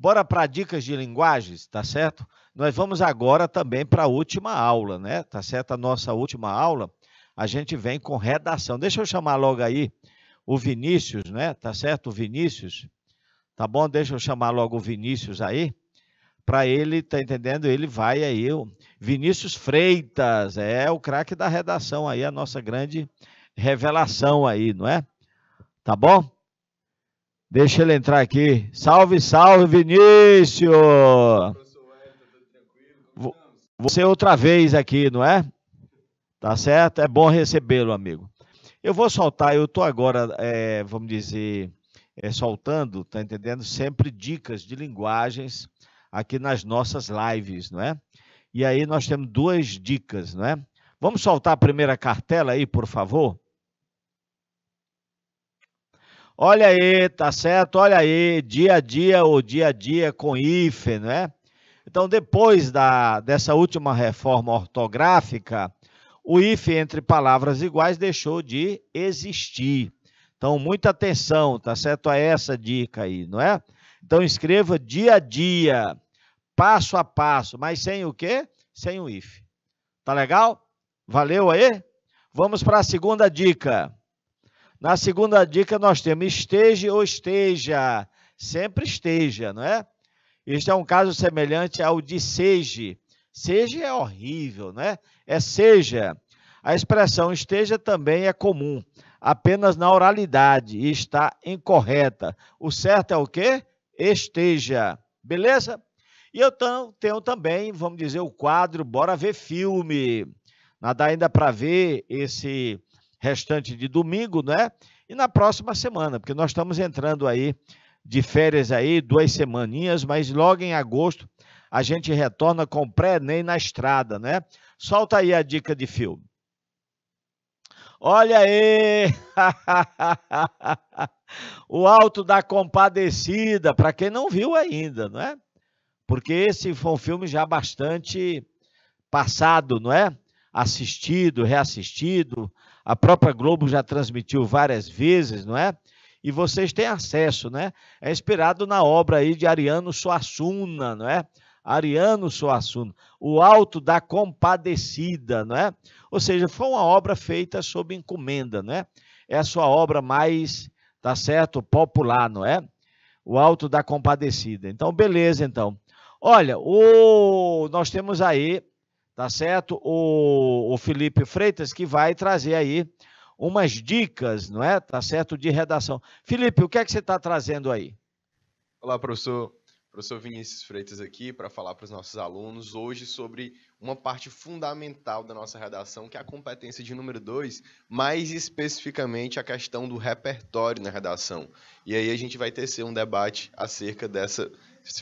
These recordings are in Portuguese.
Bora para dicas de linguagens, tá certo? Nós vamos agora também para a última aula, né? Tá certo? A nossa última aula, a gente vem com redação. Deixa eu chamar logo aí o Vinícius, né? Tá certo? O Vinícius. Tá bom? Deixa eu chamar logo o Vinícius aí. Para ele, tá entendendo? Ele vai aí. O Vinícius Freitas é o craque da redação aí, a nossa grande revelação aí, não é? Tá bom? Deixa ele entrar aqui. Salve, salve, Vinícius! Você outra vez aqui, não é? Tá certo? É bom recebê-lo, amigo. Eu vou soltar, eu estou agora, é, vamos dizer, é, soltando, tá entendendo? Sempre dicas de linguagens aqui nas nossas lives, não é? E aí nós temos duas dicas, não é? Vamos soltar a primeira cartela aí, por favor? Olha aí, tá certo? Olha aí, dia a dia ou dia a dia com hífen, é? Então, depois da, dessa última reforma ortográfica, o hífen entre palavras iguais deixou de existir. Então, muita atenção, tá certo? A essa dica aí, não é? Então, escreva dia a dia, passo a passo, mas sem o quê? Sem o if. Tá legal? Valeu aí? Vamos para a segunda dica. Na segunda dica, nós temos esteja ou esteja. Sempre esteja, não é? Este é um caso semelhante ao de seja. Seja é horrível, né? É seja. A expressão esteja também é comum, apenas na oralidade e está incorreta. O certo é o quê? Esteja. Beleza? E eu tenho também, vamos dizer, o quadro Bora Ver Filme. Nada ainda para ver esse restante de domingo, né? E na próxima semana, porque nós estamos entrando aí de férias aí, duas semaninhas, mas logo em agosto a gente retorna com pré-ENEM na estrada, né? Solta aí a dica de filme. Olha aí! o Alto da Compadecida, para quem não viu ainda, não é? Porque esse foi um filme já bastante passado, não é? Assistido, reassistido, a própria Globo já transmitiu várias vezes, não é? E vocês têm acesso, né? É inspirado na obra aí de Ariano Suassuna, não é? Ariano Suassuna, O Alto da Compadecida, não é? Ou seja, foi uma obra feita sob encomenda, não é? É a sua obra mais, tá certo, popular, não é? O Alto da Compadecida. Então, beleza, então. Olha, o... nós temos aí tá certo? O, o Felipe Freitas, que vai trazer aí umas dicas, não é? Tá certo? De redação. Felipe, o que é que você está trazendo aí? Olá, professor. Professor Vinícius Freitas aqui para falar para os nossos alunos hoje sobre uma parte fundamental da nossa redação, que é a competência de número 2, mais especificamente a questão do repertório na redação. E aí a gente vai tecer um debate acerca dessa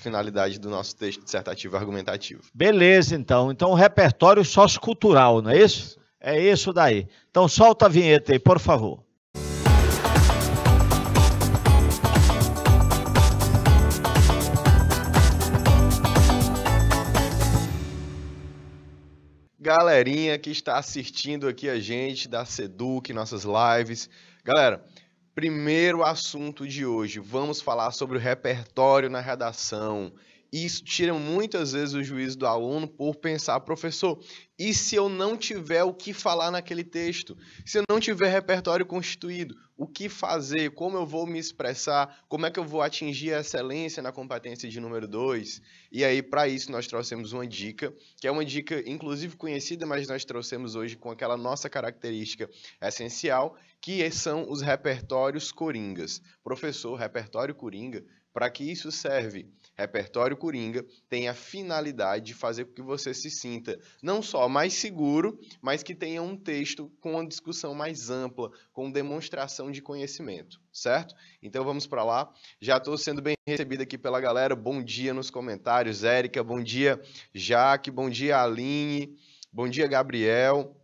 finalidade do nosso texto dissertativo argumentativo. Beleza, então. Então, repertório sociocultural, não é isso? É isso daí. Então, solta a vinheta aí, por favor. Galerinha que está assistindo aqui a gente da Seduc, nossas lives. Galera, Primeiro assunto de hoje, vamos falar sobre o repertório na redação. E isso tira muitas vezes o juízo do aluno por pensar, professor, e se eu não tiver o que falar naquele texto? Se eu não tiver repertório constituído, o que fazer? Como eu vou me expressar? Como é que eu vou atingir a excelência na competência de número 2? E aí, para isso, nós trouxemos uma dica, que é uma dica, inclusive, conhecida, mas nós trouxemos hoje com aquela nossa característica essencial, que são os repertórios coringas. Professor, repertório coringa, para que isso serve? Repertório Coringa tem a finalidade de fazer com que você se sinta não só mais seguro, mas que tenha um texto com uma discussão mais ampla, com demonstração de conhecimento, certo? Então vamos para lá. Já estou sendo bem recebido aqui pela galera. Bom dia nos comentários, Érica. Bom dia, Jaque. Bom dia, Aline. Bom dia, Gabriel.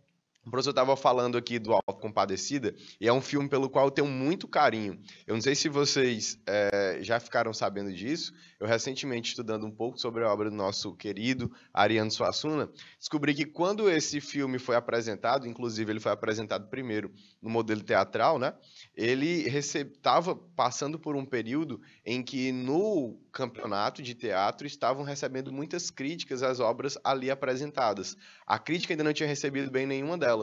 O professor estava falando aqui do Alto Compadecida, e é um filme pelo qual eu tenho muito carinho. Eu não sei se vocês é, já ficaram sabendo disso. Eu recentemente, estudando um pouco sobre a obra do nosso querido Ariano Suassuna, descobri que quando esse filme foi apresentado, inclusive ele foi apresentado primeiro no modelo teatral, né? Ele estava passando por um período em que no campeonato de teatro estavam recebendo muitas críticas às obras ali apresentadas. A crítica ainda não tinha recebido bem nenhuma delas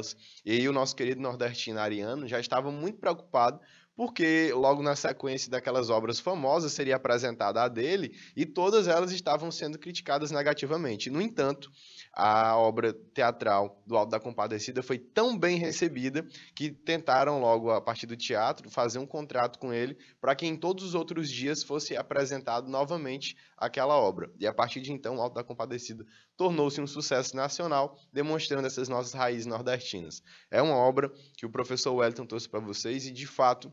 e o nosso querido nordestino Ariano já estava muito preocupado porque logo na sequência daquelas obras famosas seria apresentada a dele e todas elas estavam sendo criticadas negativamente. No entanto, a obra teatral do Alto da Compadecida foi tão bem recebida que tentaram logo a partir do teatro fazer um contrato com ele para que em todos os outros dias fosse apresentado novamente aquela obra. E a partir de então, o Alto da Compadecida tornou-se um sucesso nacional, demonstrando essas nossas raízes nordestinas. É uma obra que o professor Wellington trouxe para vocês e de fato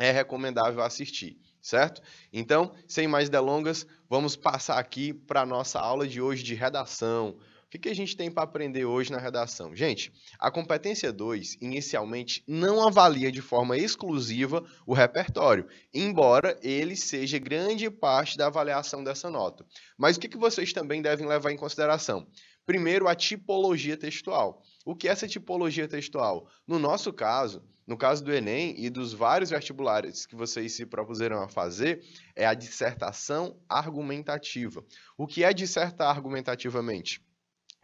é recomendável assistir, certo? Então, sem mais delongas, vamos passar aqui para a nossa aula de hoje de redação. O que, que a gente tem para aprender hoje na redação? Gente, a competência 2 inicialmente não avalia de forma exclusiva o repertório, embora ele seja grande parte da avaliação dessa nota. Mas o que, que vocês também devem levar em consideração? Primeiro, a tipologia textual. O que é essa tipologia textual? No nosso caso, no caso do Enem e dos vários vestibulares que vocês se propuseram a fazer, é a dissertação argumentativa. O que é dissertar argumentativamente?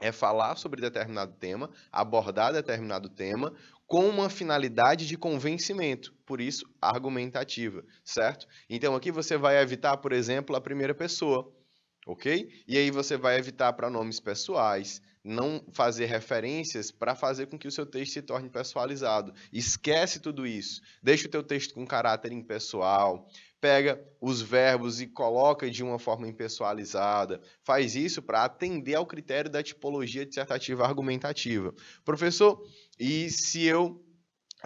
É falar sobre determinado tema, abordar determinado tema com uma finalidade de convencimento, por isso argumentativa, certo? Então aqui você vai evitar, por exemplo, a primeira pessoa ok? E aí você vai evitar pronomes pessoais, não fazer referências para fazer com que o seu texto se torne pessoalizado. Esquece tudo isso. Deixa o teu texto com caráter impessoal. Pega os verbos e coloca de uma forma impessoalizada. Faz isso para atender ao critério da tipologia dissertativa argumentativa. Professor, e se eu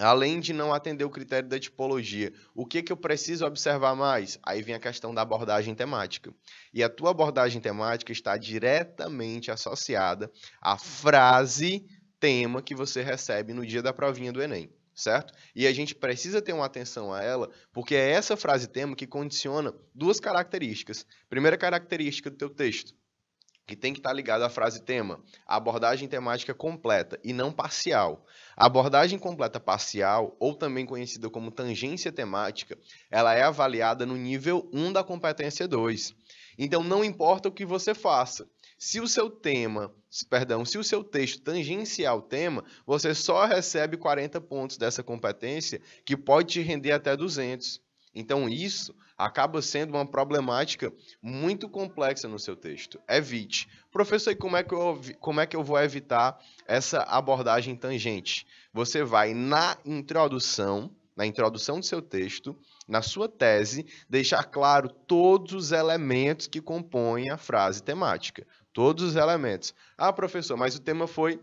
além de não atender o critério da tipologia, o que, que eu preciso observar mais? Aí vem a questão da abordagem temática. E a tua abordagem temática está diretamente associada à frase tema que você recebe no dia da provinha do Enem, certo? E a gente precisa ter uma atenção a ela, porque é essa frase tema que condiciona duas características. Primeira característica do teu texto, que tem que estar tá ligado à frase tema. A abordagem temática completa e não parcial. A abordagem completa parcial, ou também conhecida como tangência temática, ela é avaliada no nível 1 da competência 2. Então não importa o que você faça. Se o seu tema, perdão, se o seu texto tangenciar o tema, você só recebe 40 pontos dessa competência, que pode te render até 200. Então isso acaba sendo uma problemática muito complexa no seu texto. Evite. É professor, e como é que eu, como é que eu vou evitar essa abordagem tangente? Você vai na introdução, na introdução do seu texto, na sua tese, deixar claro todos os elementos que compõem a frase temática. Todos os elementos. Ah, professor, mas o tema foi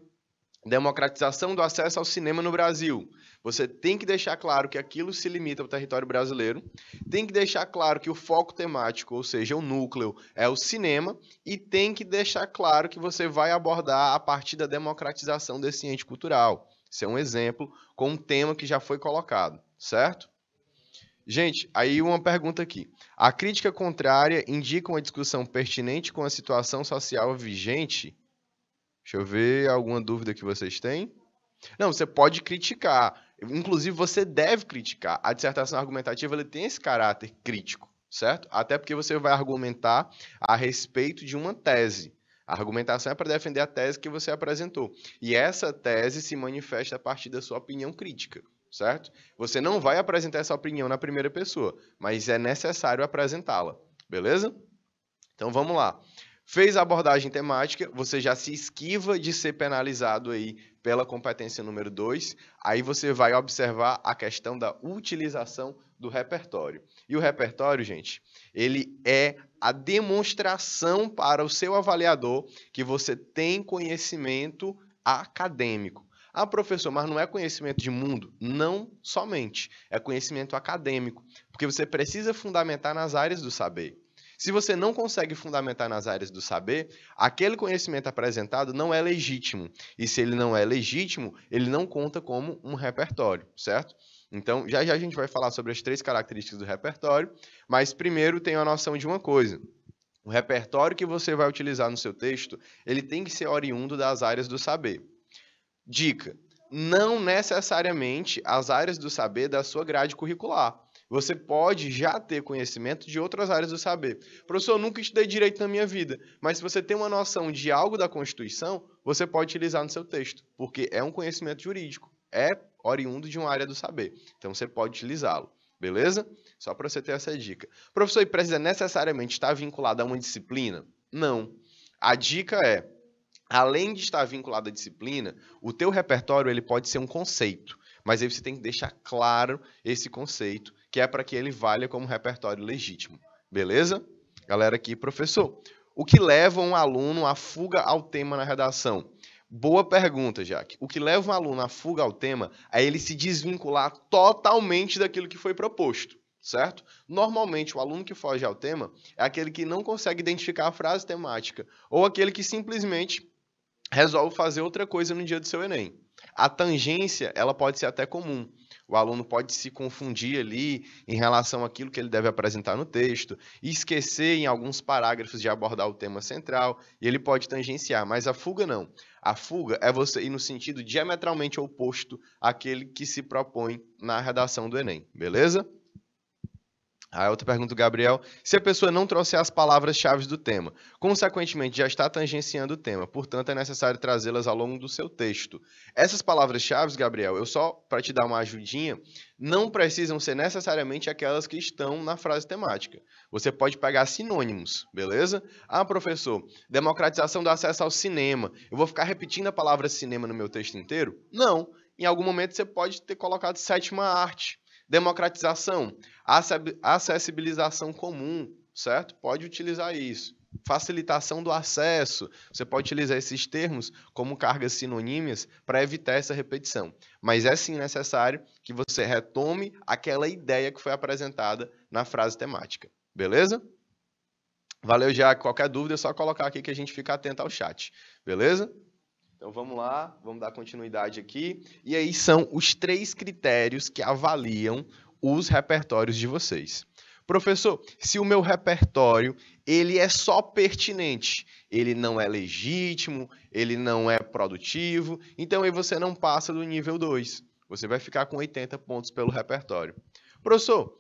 democratização do acesso ao cinema no Brasil. Você tem que deixar claro que aquilo se limita ao território brasileiro, tem que deixar claro que o foco temático, ou seja, o núcleo, é o cinema, e tem que deixar claro que você vai abordar a partir da democratização desse ente cultural. Isso é um exemplo com um tema que já foi colocado, certo? Gente, aí uma pergunta aqui. A crítica contrária indica uma discussão pertinente com a situação social vigente? Deixa eu ver alguma dúvida que vocês têm. Não, você pode criticar. Inclusive, você deve criticar. A dissertação argumentativa ele tem esse caráter crítico, certo? Até porque você vai argumentar a respeito de uma tese. A argumentação é para defender a tese que você apresentou. E essa tese se manifesta a partir da sua opinião crítica, certo? Você não vai apresentar essa opinião na primeira pessoa, mas é necessário apresentá-la, beleza? Então vamos lá. Fez a abordagem temática, você já se esquiva de ser penalizado aí pela competência número 2. Aí você vai observar a questão da utilização do repertório. E o repertório, gente, ele é a demonstração para o seu avaliador que você tem conhecimento acadêmico. Ah, professor, mas não é conhecimento de mundo? Não somente. É conhecimento acadêmico. Porque você precisa fundamentar nas áreas do saber. Se você não consegue fundamentar nas áreas do saber, aquele conhecimento apresentado não é legítimo. E se ele não é legítimo, ele não conta como um repertório, certo? Então, já já a gente vai falar sobre as três características do repertório, mas primeiro tem a noção de uma coisa. O repertório que você vai utilizar no seu texto, ele tem que ser oriundo das áreas do saber. Dica: não necessariamente as áreas do saber da sua grade curricular. Você pode já ter conhecimento de outras áreas do saber. Professor, eu nunca estudei direito na minha vida, mas se você tem uma noção de algo da Constituição, você pode utilizar no seu texto, porque é um conhecimento jurídico, é oriundo de uma área do saber. Então você pode utilizá-lo, beleza? Só para você ter essa dica. Professor, e precisa necessariamente estar vinculado a uma disciplina? Não. A dica é, além de estar vinculado à disciplina, o teu repertório ele pode ser um conceito mas aí você tem que deixar claro esse conceito que é para que ele valha como repertório legítimo. Beleza? Galera aqui, professor. O que leva um aluno à fuga ao tema na redação? Boa pergunta, Jack. O que leva um aluno à fuga ao tema é ele se desvincular totalmente daquilo que foi proposto, certo? Normalmente, o aluno que foge ao tema é aquele que não consegue identificar a frase temática ou aquele que simplesmente resolve fazer outra coisa no dia do seu Enem. A tangência, ela pode ser até comum, o aluno pode se confundir ali em relação àquilo que ele deve apresentar no texto, e esquecer em alguns parágrafos de abordar o tema central, e ele pode tangenciar, mas a fuga não. A fuga é você ir no sentido diametralmente oposto àquele que se propõe na redação do Enem, beleza? A outra pergunta do Gabriel: se a pessoa não trouxer as palavras-chave do tema, consequentemente já está tangenciando o tema, portanto é necessário trazê-las ao longo do seu texto. Essas palavras-chave, Gabriel, eu só para te dar uma ajudinha, não precisam ser necessariamente aquelas que estão na frase temática. Você pode pegar sinônimos, beleza? Ah, professor, democratização do acesso ao cinema. Eu vou ficar repetindo a palavra cinema no meu texto inteiro? Não. Em algum momento você pode ter colocado sétima arte Democratização, acessibilização comum, certo? Pode utilizar isso. Facilitação do acesso. Você pode utilizar esses termos como cargas sinônimas para evitar essa repetição. Mas é sim necessário que você retome aquela ideia que foi apresentada na frase temática. Beleza? Valeu, já. Qualquer dúvida é só colocar aqui que a gente fica atento ao chat. Beleza? Então vamos lá, vamos dar continuidade aqui. E aí são os três critérios que avaliam os repertórios de vocês. Professor, se o meu repertório ele é só pertinente, ele não é legítimo, ele não é produtivo, então aí você não passa do nível 2. Você vai ficar com 80 pontos pelo repertório. Professor,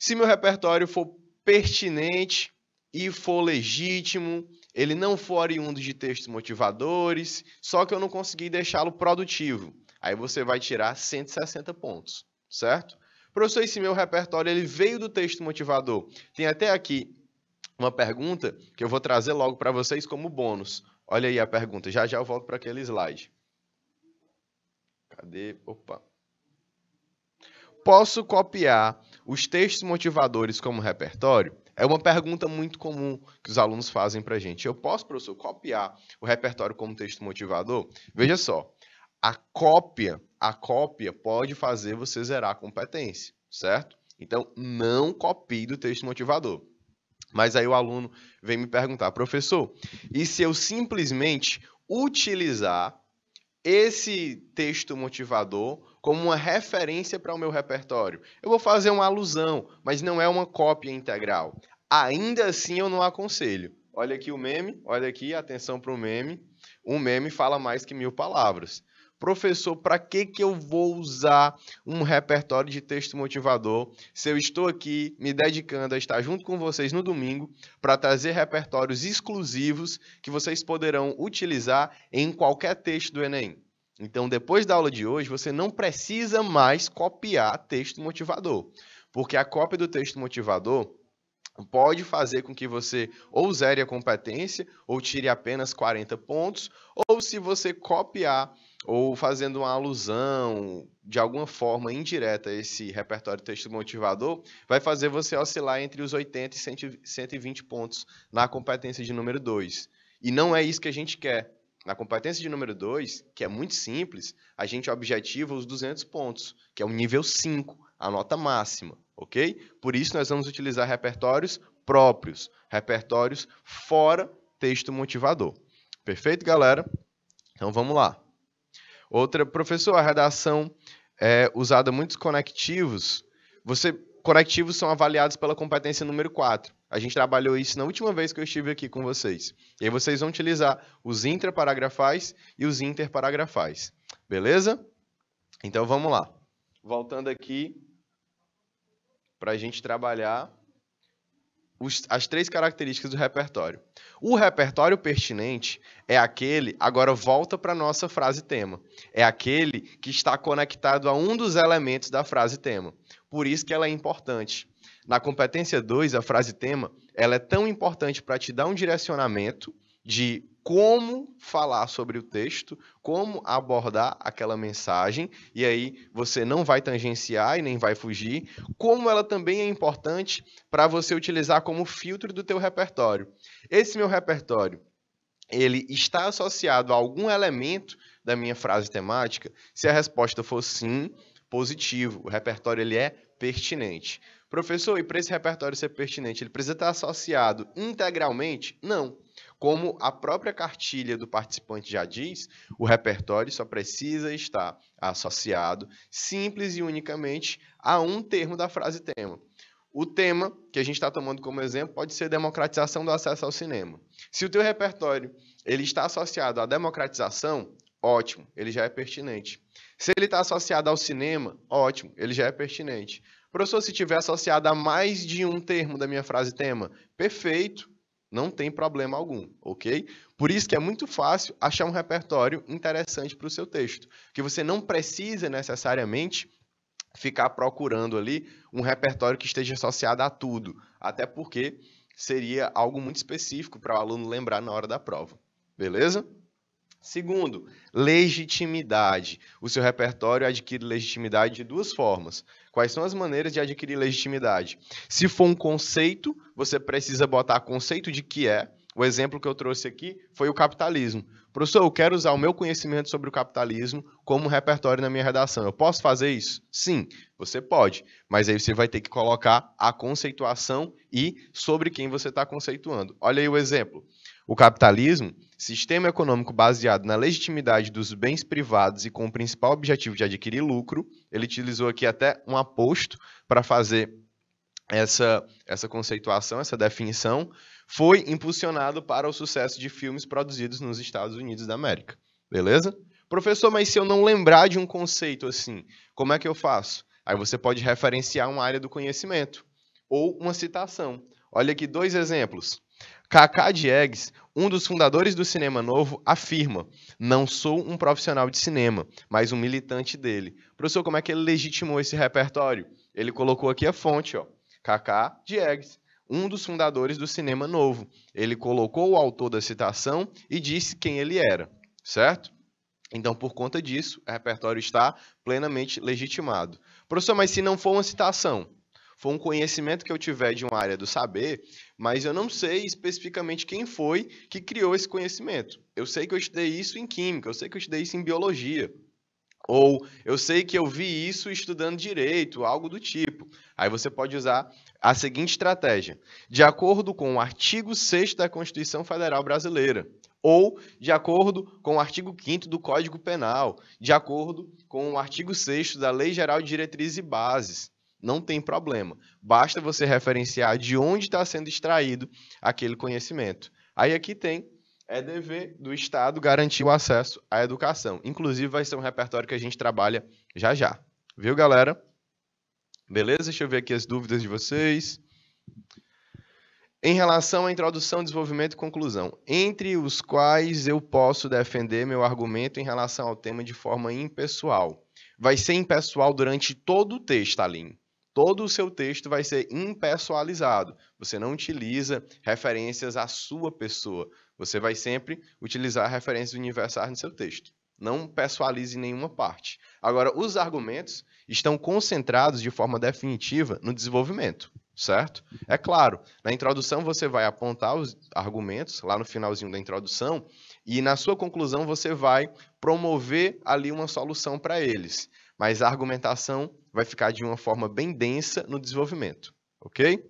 se meu repertório for pertinente e for legítimo ele não for oriundo de textos motivadores, só que eu não consegui deixá-lo produtivo. Aí você vai tirar 160 pontos, certo? Professor, esse meu repertório ele veio do texto motivador. Tem até aqui uma pergunta que eu vou trazer logo para vocês como bônus. Olha aí a pergunta, já já eu volto para aquele slide. Cadê? Opa. Posso copiar os textos motivadores como repertório? É uma pergunta muito comum que os alunos fazem para a gente. Eu posso, professor, copiar o repertório como texto motivador? Veja só, a cópia, a cópia pode fazer você zerar a competência, certo? Então, não copie do texto motivador. Mas aí o aluno vem me perguntar, professor, e se eu simplesmente utilizar esse texto motivador como uma referência para o meu repertório. Eu vou fazer uma alusão, mas não é uma cópia integral. Ainda assim, eu não aconselho. Olha aqui o meme, olha aqui, atenção para o meme. Um meme fala mais que mil palavras. Professor, para que, que eu vou usar um repertório de texto motivador se eu estou aqui me dedicando a estar junto com vocês no domingo para trazer repertórios exclusivos que vocês poderão utilizar em qualquer texto do Enem? Então, depois da aula de hoje, você não precisa mais copiar texto motivador, porque a cópia do texto motivador pode fazer com que você ou zere a competência, ou tire apenas 40 pontos, ou se você copiar ou fazendo uma alusão de alguma forma indireta a esse repertório texto motivador, vai fazer você oscilar entre os 80 e 120 pontos na competência de número 2. E não é isso que a gente quer. Na competência de número 2, que é muito simples, a gente objetiva os 200 pontos, que é o nível 5, a nota máxima, ok? Por isso, nós vamos utilizar repertórios próprios, repertórios fora texto motivador. Perfeito, galera? Então, vamos lá. Outra, professor, a redação é usada muitos conectivos. Você, conectivos são avaliados pela competência número 4. A gente trabalhou isso na última vez que eu estive aqui com vocês. E aí vocês vão utilizar os intraparagrafais e os interparagrafais. Beleza? Então vamos lá. Voltando aqui para a gente trabalhar os, as três características do repertório. O repertório pertinente é aquele, agora volta para a nossa frase tema, é aquele que está conectado a um dos elementos da frase tema. Por isso que ela é importante. Na competência 2, a frase tema, ela é tão importante para te dar um direcionamento de como falar sobre o texto, como abordar aquela mensagem, e aí você não vai tangenciar e nem vai fugir, como ela também é importante para você utilizar como filtro do teu repertório. Esse meu repertório, ele está associado a algum elemento da minha frase temática? Se a resposta for sim, positivo. O repertório ele é pertinente. Professor, e para esse repertório ser pertinente, ele precisa estar associado integralmente? Não. Como a própria cartilha do participante já diz, o repertório só precisa estar associado simples e unicamente a um termo da frase tema. O tema que a gente está tomando como exemplo pode ser democratização do acesso ao cinema. Se o teu repertório ele está associado à democratização, ótimo, ele já é pertinente. Se ele está associado ao cinema, ótimo, ele já é pertinente. Professor, se tiver associado a mais de um termo da minha frase tema, perfeito, não tem problema algum, ok? Por isso que é muito fácil achar um repertório interessante para o seu texto, que você não precisa necessariamente ficar procurando ali um repertório que esteja associado a tudo, até porque seria algo muito específico para o aluno lembrar na hora da prova, beleza? Segundo, legitimidade. O seu repertório adquire legitimidade de duas formas. Quais são as maneiras de adquirir legitimidade? Se for um conceito, você precisa botar conceito de que é. O exemplo que eu trouxe aqui foi o capitalismo. Professor, eu quero usar o meu conhecimento sobre o capitalismo como repertório na minha redação. Eu posso fazer isso? Sim, você pode. Mas aí você vai ter que colocar a conceituação e sobre quem você está conceituando. Olha aí o exemplo. O capitalismo, sistema econômico baseado na legitimidade dos bens privados e com o principal objetivo de adquirir lucro, ele utilizou aqui até um aposto para fazer essa, essa conceituação, essa definição, foi impulsionado para o sucesso de filmes produzidos nos Estados Unidos da América. Beleza? Professor, mas se eu não lembrar de um conceito assim, como é que eu faço? Aí você pode referenciar uma área do conhecimento ou uma citação. Olha aqui dois exemplos. Kaká Diegues, um dos fundadores do Cinema Novo, afirma: Não sou um profissional de cinema, mas um militante dele. Professor, como é que ele legitimou esse repertório? Ele colocou aqui a fonte, ó. Kaká Diegues, um dos fundadores do Cinema Novo. Ele colocou o autor da citação e disse quem ele era, certo? Então, por conta disso, o repertório está plenamente legitimado. Professor, mas se não for uma citação, foi um conhecimento que eu tiver de uma área do saber, mas eu não sei especificamente quem foi que criou esse conhecimento. Eu sei que eu estudei isso em química, eu sei que eu estudei isso em biologia. Ou eu sei que eu vi isso estudando direito, algo do tipo. Aí você pode usar a seguinte estratégia: de acordo com o artigo 6 da Constituição Federal Brasileira, ou de acordo com o artigo 5 do Código Penal, de acordo com o artigo 6 da Lei Geral de Diretrizes e Bases. Não tem problema. Basta você referenciar de onde está sendo extraído aquele conhecimento. Aí aqui tem é dever do Estado garantir o acesso à educação. Inclusive, vai ser um repertório que a gente trabalha já já. Viu, galera? Beleza? Deixa eu ver aqui as dúvidas de vocês. Em relação à introdução, desenvolvimento e conclusão, entre os quais eu posso defender meu argumento em relação ao tema de forma impessoal. Vai ser impessoal durante todo o texto, Aline todo o seu texto vai ser impessoalizado. Você não utiliza referências à sua pessoa. Você vai sempre utilizar referências universais no seu texto. Não pessoalize nenhuma parte. Agora, os argumentos estão concentrados de forma definitiva no desenvolvimento, certo? É claro, na introdução você vai apontar os argumentos, lá no finalzinho da introdução, e na sua conclusão você vai promover ali uma solução para eles mas a argumentação vai ficar de uma forma bem densa no desenvolvimento, ok?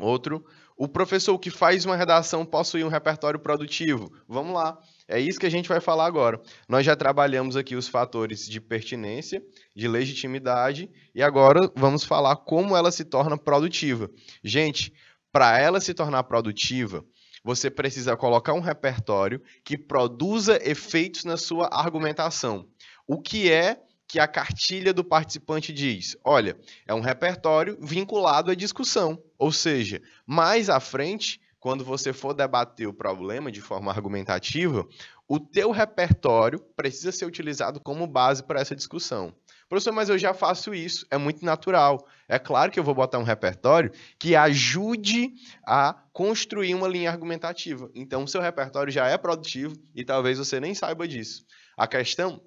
Outro, o professor que faz uma redação possui um repertório produtivo. Vamos lá, é isso que a gente vai falar agora. Nós já trabalhamos aqui os fatores de pertinência, de legitimidade, e agora vamos falar como ela se torna produtiva. Gente, para ela se tornar produtiva, você precisa colocar um repertório que produza efeitos na sua argumentação. O que é que a cartilha do participante diz: olha, é um repertório vinculado à discussão. Ou seja, mais à frente, quando você for debater o problema de forma argumentativa, o teu repertório precisa ser utilizado como base para essa discussão. Professor, mas eu já faço isso, é muito natural. É claro que eu vou botar um repertório que ajude a construir uma linha argumentativa. Então, o seu repertório já é produtivo e talvez você nem saiba disso. A questão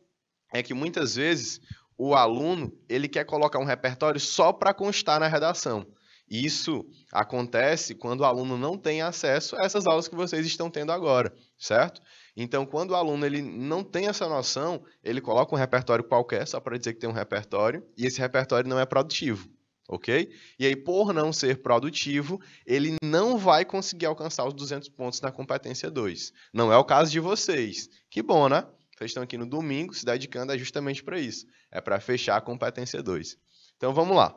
é que muitas vezes o aluno ele quer colocar um repertório só para constar na redação. Isso acontece quando o aluno não tem acesso a essas aulas que vocês estão tendo agora, certo? Então, quando o aluno ele não tem essa noção, ele coloca um repertório qualquer só para dizer que tem um repertório, e esse repertório não é produtivo, ok? E aí, por não ser produtivo, ele não vai conseguir alcançar os 200 pontos na competência 2. Não é o caso de vocês. Que bom, né? Vocês aqui no domingo se dedicando é justamente para isso. É para fechar a competência 2. Então vamos lá.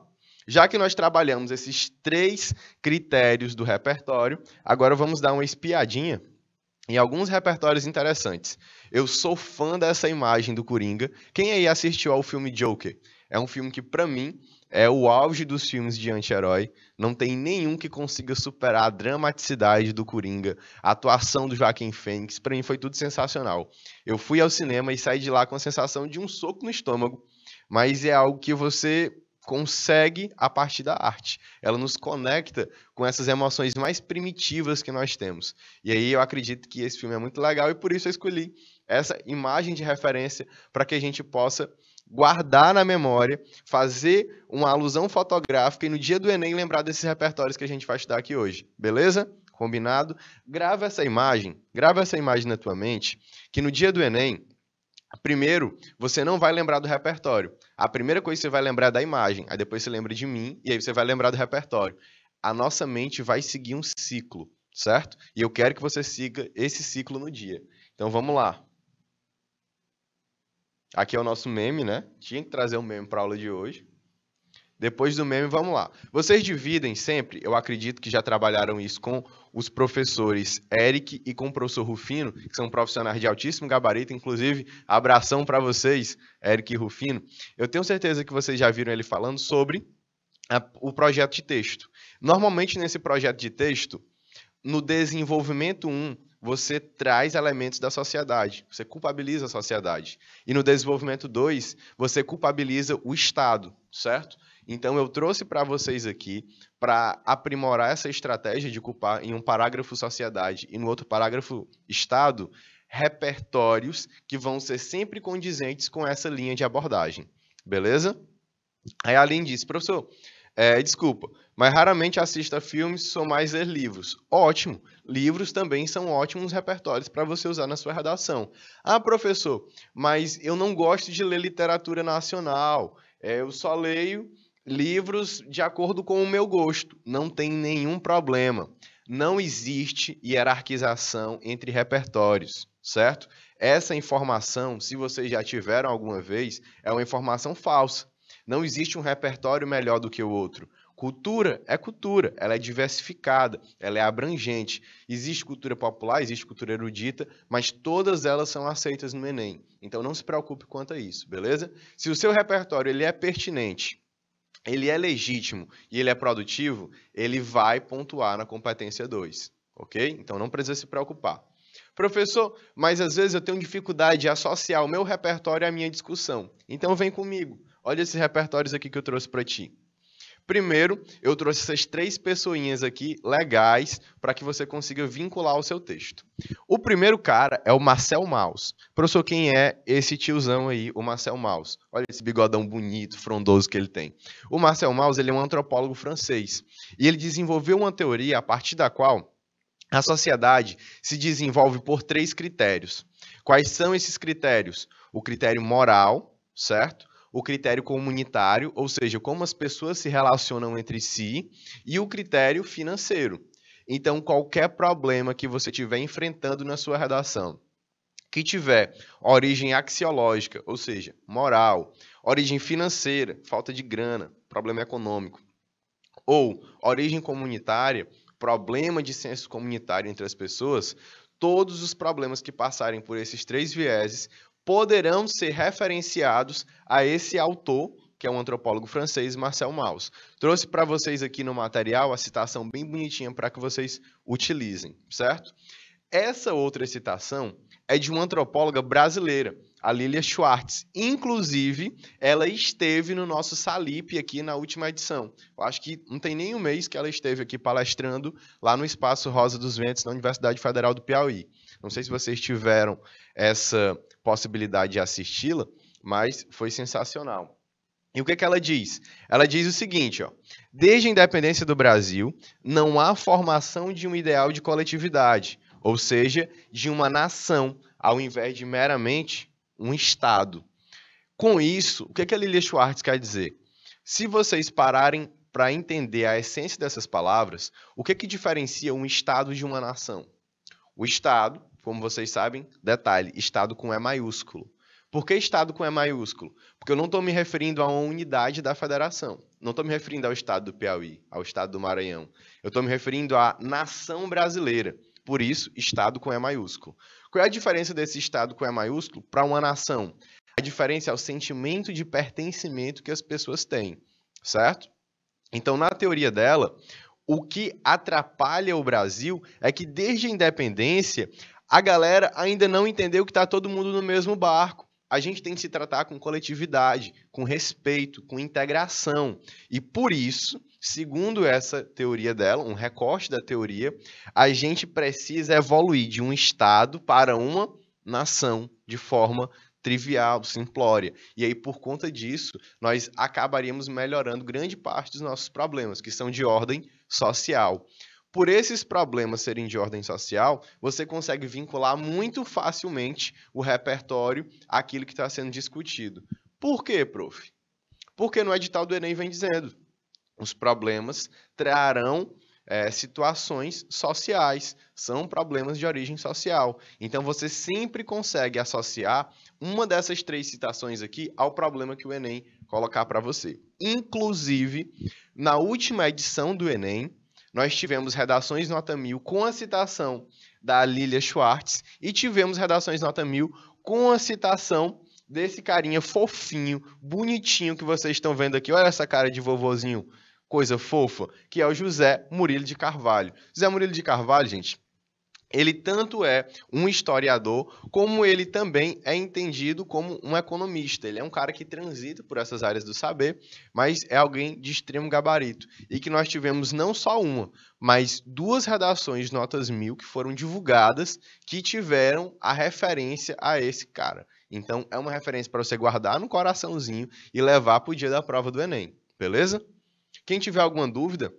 Já que nós trabalhamos esses três critérios do repertório, agora vamos dar uma espiadinha em alguns repertórios interessantes. Eu sou fã dessa imagem do Coringa. Quem aí assistiu ao filme Joker? É um filme que, para mim, é o auge dos filmes de anti-herói. Não tem nenhum que consiga superar a dramaticidade do Coringa, a atuação do Joaquim Fênix. Para mim foi tudo sensacional. Eu fui ao cinema e saí de lá com a sensação de um soco no estômago, mas é algo que você consegue a partir da arte. Ela nos conecta com essas emoções mais primitivas que nós temos. E aí eu acredito que esse filme é muito legal e por isso eu escolhi essa imagem de referência para que a gente possa guardar na memória, fazer uma alusão fotográfica e no dia do Enem lembrar desses repertórios que a gente vai estudar aqui hoje, beleza? Combinado? Grava essa imagem, grava essa imagem na tua mente, que no dia do Enem, primeiro, você não vai lembrar do repertório. A primeira coisa que você vai lembrar é da imagem, aí depois você lembra de mim e aí você vai lembrar do repertório. A nossa mente vai seguir um ciclo, certo? E eu quero que você siga esse ciclo no dia. Então vamos lá. Aqui é o nosso meme, né? Tinha que trazer um meme para aula de hoje. Depois do meme, vamos lá. Vocês dividem sempre, eu acredito que já trabalharam isso com os professores Eric e com o professor Rufino, que são profissionais de altíssimo gabarito, inclusive, abração para vocês, Eric e Rufino. Eu tenho certeza que vocês já viram ele falando sobre a, o projeto de texto. Normalmente, nesse projeto de texto, no desenvolvimento 1, você traz elementos da sociedade, você culpabiliza a sociedade. E no desenvolvimento 2, você culpabiliza o Estado, certo? Então eu trouxe para vocês aqui para aprimorar essa estratégia de culpar em um parágrafo sociedade e no outro parágrafo Estado, repertórios que vão ser sempre condizentes com essa linha de abordagem. Beleza? Aí além disso, professor, é, desculpa, mas raramente assista filmes, sou mais ler livros. Ótimo! Livros também são ótimos repertórios para você usar na sua redação. Ah, professor, mas eu não gosto de ler literatura nacional. É, eu só leio livros de acordo com o meu gosto. Não tem nenhum problema. Não existe hierarquização entre repertórios, certo? Essa informação, se vocês já tiveram alguma vez, é uma informação falsa. Não existe um repertório melhor do que o outro. Cultura é cultura, ela é diversificada, ela é abrangente. Existe cultura popular, existe cultura erudita, mas todas elas são aceitas no Enem. Então não se preocupe quanto a isso, beleza? Se o seu repertório ele é pertinente, ele é legítimo e ele é produtivo, ele vai pontuar na competência 2, ok? Então não precisa se preocupar. Professor, mas às vezes eu tenho dificuldade de associar o meu repertório à minha discussão. Então vem comigo. Olha esses repertórios aqui que eu trouxe para ti. Primeiro, eu trouxe essas três pessoinhas aqui legais para que você consiga vincular o seu texto. O primeiro cara é o Marcel Maus. Professor, quem é esse tiozão aí, o Marcel Maus? Olha esse bigodão bonito, frondoso que ele tem. O Marcel Maus ele é um antropólogo francês e ele desenvolveu uma teoria a partir da qual a sociedade se desenvolve por três critérios. Quais são esses critérios? O critério moral, certo? o critério comunitário, ou seja, como as pessoas se relacionam entre si, e o critério financeiro. Então, qualquer problema que você estiver enfrentando na sua redação, que tiver origem axiológica, ou seja, moral, origem financeira, falta de grana, problema econômico, ou origem comunitária, problema de senso comunitário entre as pessoas, todos os problemas que passarem por esses três vieses, poderão ser referenciados a esse autor, que é um antropólogo francês, Marcel Mauss. Trouxe para vocês aqui no material a citação bem bonitinha para que vocês utilizem, certo? Essa outra citação é de uma antropóloga brasileira, a Lilia Schwartz. Inclusive, ela esteve no nosso Salip aqui na última edição. Eu acho que não tem nenhum mês que ela esteve aqui palestrando lá no Espaço Rosa dos Ventos, na Universidade Federal do Piauí. Não sei se vocês tiveram essa possibilidade de assisti-la, mas foi sensacional. E o que, é que ela diz? Ela diz o seguinte: ó, desde a independência do Brasil, não há formação de um ideal de coletividade, ou seja, de uma nação, ao invés de meramente um Estado. Com isso, o que, é que a Lilia Schwartz quer dizer? Se vocês pararem para entender a essência dessas palavras, o que, é que diferencia um Estado de uma nação? O Estado como vocês sabem, detalhe, Estado com E maiúsculo. Por que Estado com E maiúsculo? Porque eu não estou me referindo a uma unidade da federação. Não estou me referindo ao Estado do Piauí, ao Estado do Maranhão. Eu estou me referindo à nação brasileira. Por isso, Estado com E maiúsculo. Qual é a diferença desse Estado com E maiúsculo para uma nação? A diferença é o sentimento de pertencimento que as pessoas têm, certo? Então, na teoria dela, o que atrapalha o Brasil é que desde a independência a galera ainda não entendeu que está todo mundo no mesmo barco. A gente tem que se tratar com coletividade, com respeito, com integração. E por isso, segundo essa teoria dela, um recorte da teoria, a gente precisa evoluir de um Estado para uma nação de forma trivial, simplória. E aí, por conta disso, nós acabaríamos melhorando grande parte dos nossos problemas, que são de ordem social. Por esses problemas serem de ordem social, você consegue vincular muito facilmente o repertório àquilo que está sendo discutido. Por quê, prof? Porque no edital do Enem vem dizendo: os problemas trarão é, situações sociais, são problemas de origem social. Então você sempre consegue associar uma dessas três citações aqui ao problema que o Enem colocar para você. Inclusive, na última edição do Enem, nós tivemos redações nota mil com a citação da Lilia Schwartz e tivemos redações nota mil com a citação desse carinha fofinho, bonitinho que vocês estão vendo aqui. Olha essa cara de vovozinho, coisa fofa, que é o José Murilo de Carvalho. José Murilo de Carvalho, gente, ele tanto é um historiador, como ele também é entendido como um economista. Ele é um cara que transita por essas áreas do saber, mas é alguém de extremo gabarito. E que nós tivemos não só uma, mas duas redações notas mil que foram divulgadas que tiveram a referência a esse cara. Então é uma referência para você guardar no coraçãozinho e levar para o dia da prova do Enem, beleza? Quem tiver alguma dúvida,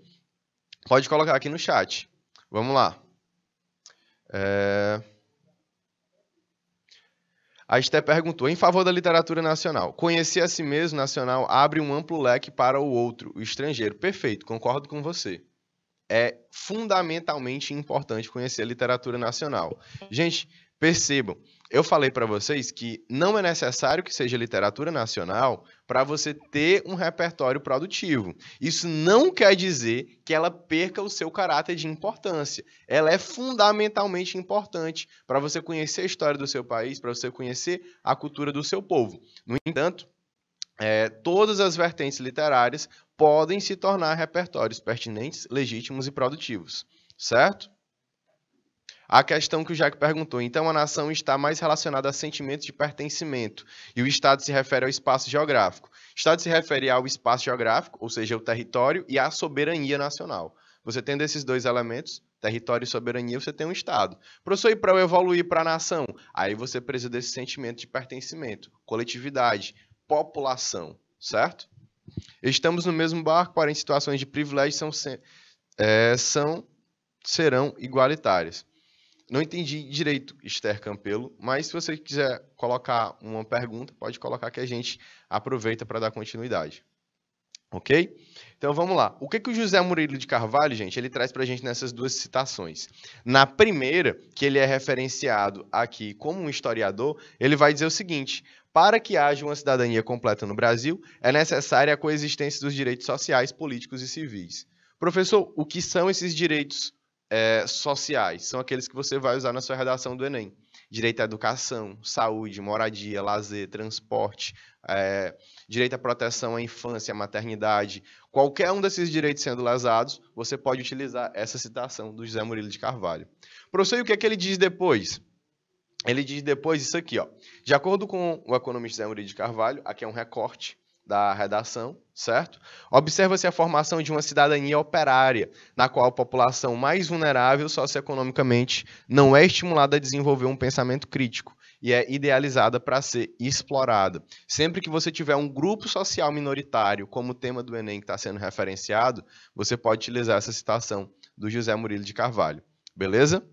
pode colocar aqui no chat. Vamos lá. É... A Esté perguntou, em favor da literatura nacional, conhecer a si mesmo nacional abre um amplo leque para o outro, o estrangeiro. Perfeito, concordo com você é fundamentalmente importante conhecer a literatura nacional. Gente, percebam, eu falei para vocês que não é necessário que seja literatura nacional para você ter um repertório produtivo. Isso não quer dizer que ela perca o seu caráter de importância. Ela é fundamentalmente importante para você conhecer a história do seu país, para você conhecer a cultura do seu povo. No entanto, é, todas as vertentes literárias podem se tornar repertórios pertinentes, legítimos e produtivos, certo? A questão que o Jacques perguntou, então a nação está mais relacionada a sentimentos de pertencimento e o Estado se refere ao espaço geográfico. O Estado se refere ao espaço geográfico, ou seja, o território, e à soberania nacional. Você tendo esses dois elementos, território e soberania, você tem um Estado. Professor, e para eu evoluir para a nação? Aí você precisa desse sentimento de pertencimento, coletividade, população, certo? Estamos no mesmo barco, porém situações de privilégio são, é, são serão igualitárias. Não entendi direito, Esther Campelo, mas se você quiser colocar uma pergunta, pode colocar que a gente aproveita para dar continuidade. Ok? Então vamos lá. O que, que o José Murilo de Carvalho, gente, ele traz para a gente nessas duas citações? Na primeira, que ele é referenciado aqui como um historiador, ele vai dizer o seguinte: para que haja uma cidadania completa no Brasil, é necessária a coexistência dos direitos sociais, políticos e civis. Professor, o que são esses direitos é, sociais? São aqueles que você vai usar na sua redação do Enem. Direito à educação, saúde, moradia, lazer, transporte, é, direito à proteção à infância, à maternidade. Qualquer um desses direitos sendo lesados, você pode utilizar essa citação do José Murilo de Carvalho. Professor, e o que, é que ele diz depois? Ele diz depois isso aqui, ó. De acordo com o economista Zé Murilo de Carvalho, aqui é um recorte da redação, certo? Observa-se a formação de uma cidadania operária, na qual a população mais vulnerável socioeconomicamente não é estimulada a desenvolver um pensamento crítico e é idealizada para ser explorada. Sempre que você tiver um grupo social minoritário, como o tema do Enem que está sendo referenciado, você pode utilizar essa citação do José Murilo de Carvalho, beleza?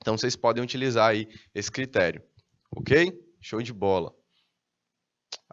Então vocês podem utilizar aí esse critério. Ok? Show de bola.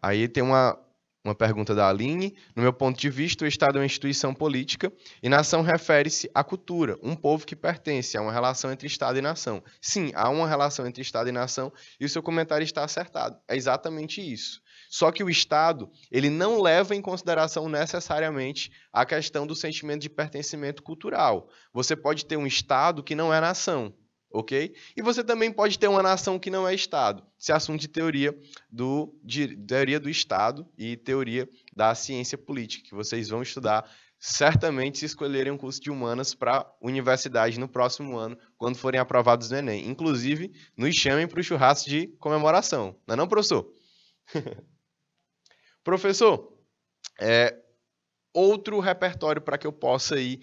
Aí tem uma, uma pergunta da Aline. No meu ponto de vista, o Estado é uma instituição política e nação refere-se à cultura, um povo que pertence. Há uma relação entre Estado e nação. Sim, há uma relação entre Estado e nação e o seu comentário está acertado. É exatamente isso. Só que o Estado, ele não leva em consideração necessariamente a questão do sentimento de pertencimento cultural. Você pode ter um Estado que não é nação ok? E você também pode ter uma nação que não é Estado. Esse é assunto de teoria do, de, teoria do Estado e teoria da ciência política, que vocês vão estudar certamente se escolherem um curso de humanas para universidade no próximo ano, quando forem aprovados no Enem. Inclusive, nos chamem para o churrasco de comemoração. Não é não, professor? professor, é, outro repertório para que eu possa ir